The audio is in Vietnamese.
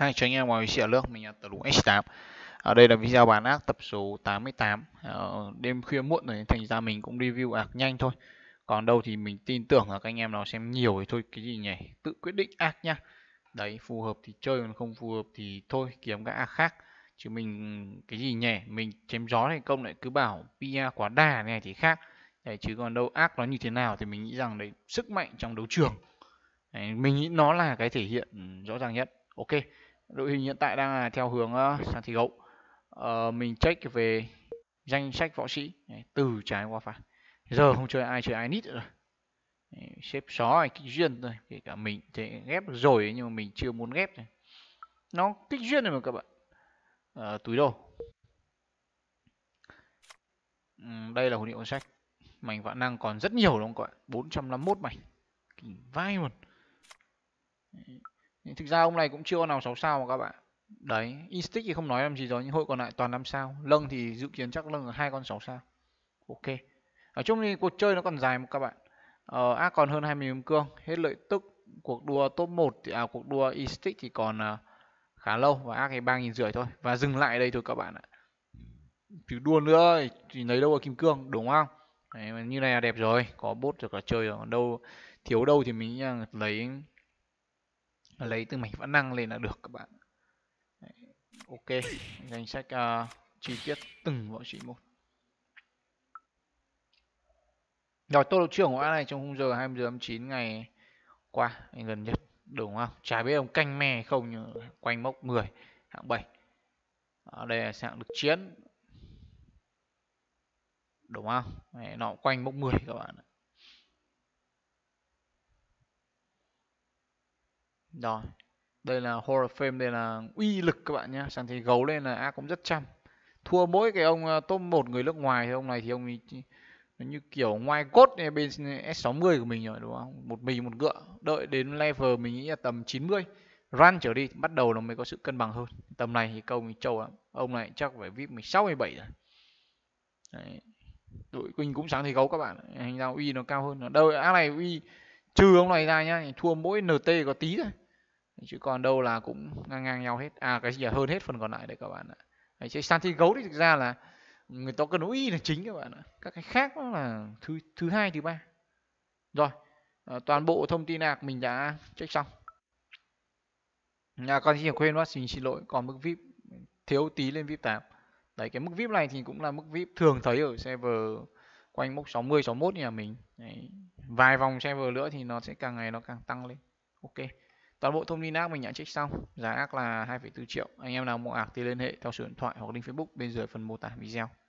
hai cho anh em vào xỉa nước mình là tờ lũ H8 ở đây là video bán ác tập số 88 ờ, đêm khuya muộn rồi thành ra mình cũng review ạc nhanh thôi còn đâu thì mình tin tưởng là các anh em nào xem nhiều thì thôi cái gì nhỉ tự quyết định ác nhá đấy phù hợp thì chơi còn không phù hợp thì thôi kiếm các ác khác chứ mình cái gì nhỉ mình chém gió thành công lại cứ bảo pia quá đà này thì khác đấy, chứ còn đâu ác nó như thế nào thì mình nghĩ rằng đấy sức mạnh trong đấu trường đấy, mình nghĩ nó là cái thể hiện rõ ràng nhất ok đội hình hiện tại đang là theo hướng uh, sang thi gấu uh, ờ, mình check về danh sách võ sĩ từ trái qua phải giờ không chơi ai chơi ai nít rồi xếp xó này kích duyên thôi kể cả mình thì ghép được rồi nhưng mà mình chưa muốn ghép này nó kích duyên rồi mà các bạn uh, túi đồ uhm, ừ, đây là hồn hiệu sách mảnh vạn năng còn rất nhiều đúng không các bạn 451 mảnh Kinh vai luôn thực ra ông này cũng chưa nào 6 sao mà các bạn đấy Instinct thì không nói làm gì rồi nhưng hội còn lại toàn năm sao lâng thì dự kiến chắc lâng là hai con 6 sao ok ở chung thì cuộc chơi nó còn dài mà các bạn ờ, à, còn hơn 20 kim cương hết lợi tức cuộc đua top 1 thì à cuộc đua Instinct thì còn à, khá lâu và ác thì ba nghìn rưỡi thôi và dừng lại đây thôi các bạn ạ chứ đua nữa thì lấy đâu ở kim cương đúng không Đấy, như này là đẹp rồi có bốt được là chơi rồi còn đâu thiếu đâu thì mình lấy lấy từ mảnh vãn năng lên là được các bạn ok danh sách uh, chi tiết từng võ sĩ một rồi tôi trưởng của anh này trong khung giờ 20 giờ 29 ngày qua gần nhất đúng không chả biết ông canh me không nhưng quanh mốc 10 hạng 7 ở đây là hạng được chiến đúng không Đấy, nó quanh mốc 10 các bạn ạ rồi đây là horror film đây là uy lực các bạn nhé sàn thấy gấu lên là a cũng rất chăm thua mỗi cái ông ờ, top một người nước ngoài thì ông này thì ông ấy như kiểu ngoài cốt bên S60 của mình rồi đúng không một mình một ngựa đợi đến level mình nghĩ là tầm 90 run trở đi bắt đầu nó mới có sự cân bằng hơn tầm này thì câu mình trâu lắm ông này chắc phải vip 16 17 rồi Đấy. đội quỳnh cũng sáng thấy gấu các bạn hình ra uy nó cao hơn đâu ác này uy trừ ông này ra nhá thua mỗi nt có tí thôi chứ còn đâu là cũng ngang ngang nhau hết à cái gì là hơn hết phần còn lại đấy các bạn ạ đấy, chứ santi gấu thì thực ra là người ta cần uy là chính các bạn ạ các cái khác nó là thứ thứ hai thứ ba rồi à, toàn bộ thông tin ạc mình đã check xong nhà con gì quên mất mình xin lỗi còn mức vip thiếu tí lên vip 8 đấy cái mức vip này thì cũng là mức vip thường thấy ở server quanh mốc 60 61 nhà mình đấy. vài vòng server nữa thì nó sẽ càng ngày nó càng tăng lên ok toàn bộ thông tin ác mình đã trích xong giá ác là 2,4 triệu anh em nào mua ạc thì liên hệ theo số điện thoại hoặc link facebook bên dưới phần mô tả video